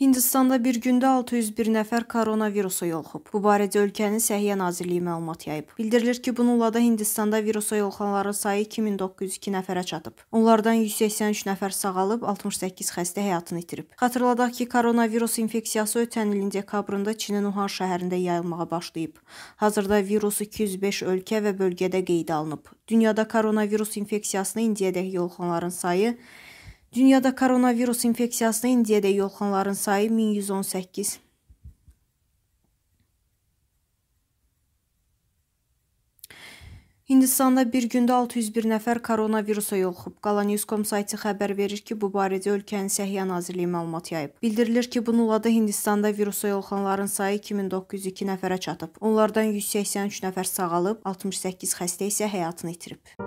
Hindistanda bir gündə 601 nəfər koronavirusa yoluxub. Bu barədə ölkənin Səhiyyə Nazirliyi məlumat yayıb. Bildirilir ki, bununla da Hindistanda virusa yoluxanların sayı 2902 nəfərə çatıb. Onlardan 183 nəfər sağalıb, 68 xəstə həyatını itirib. Xatırladaq ki, koronavirus infeksiyası ötən ilin dekabrında Çinin Uhan şəhərində yayılmağa başlayıb. Hazırda virus 205 ölkə və bölgədə qeydə alınıb. Dünyada koronavirus infeksiyasına indiyədək yoluxanların sayı Dünyada koronavirus infeksiyasına indiyədək yolxanların sayı 1118. Hindistanda bir gündə 601 nəfər koronavirusa yolxub. Qalanewscom saytı xəbər verir ki, bu barədə ölkənin Səhiyyə Nazirliyi məlumat yayıb. Bildirilir ki, bununla da Hindistanda virusa yolxanların sayı 2902 nəfərə çatıb. Onlardan 183 nəfər sağalıb, 68 xəstə isə həyatını itirib.